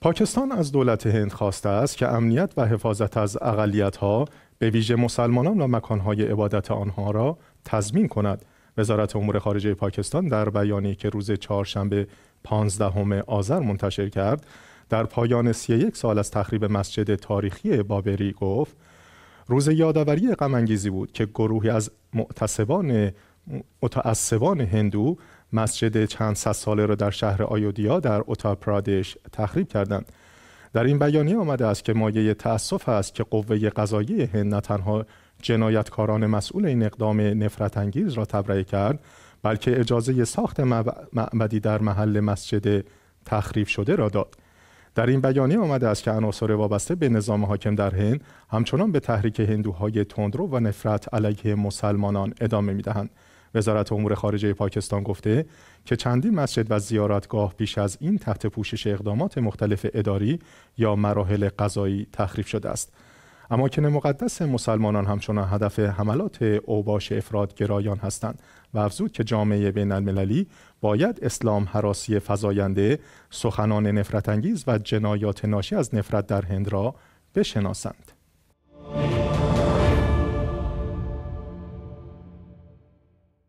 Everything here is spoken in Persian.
پاکستان از دولت هند خواسته است که امنیت و حفاظت از اقلیت‌ها به ویژه مسلمانان و مکانهای عبادت آنها را تضمین کند وزارت امور خارجه پاکستان در بیانیه که روز چهارشنبه 15 آذر منتشر کرد در پایان 31 سال از تخریب مسجد تاریخی بابری گفت روز یادآوری غمانگیزی بود که گروهی از معتصبان متعصبان هندو مسجد چند صد ساله را در شهر آیودیا در اتار پرادش تخریب کردند در این بیانیه آمده است که مایه تأسف است که قوه قضایی هند نه تنها جنایتکاران مسئول این اقدام نفرت انگیز را تبرئه کرد بلکه اجازه ساخت معبدی در محل مسجد تخریب شده را داد در این بیانیه آمده است که عناصر وابسته به نظام حاکم در هند همچنان به تحریک هندوهای تندرو و نفرت علیه مسلمانان ادامه میدهند وزارت امور خارجه پاکستان گفته که چندین مسجد و زیارتگاه پیش از این تحت پوشش اقدامات مختلف اداری یا مراحل قضایی تخریب شده است اماکن مقدس مسلمانان همچنان هدف حملات اوباش افراد گرایان هستند و افزود که جامعه بین المللی باید اسلام حراسی فضاینده سخنان نفرت انگیز و جنایات ناشی از نفرت در هند را بشناسند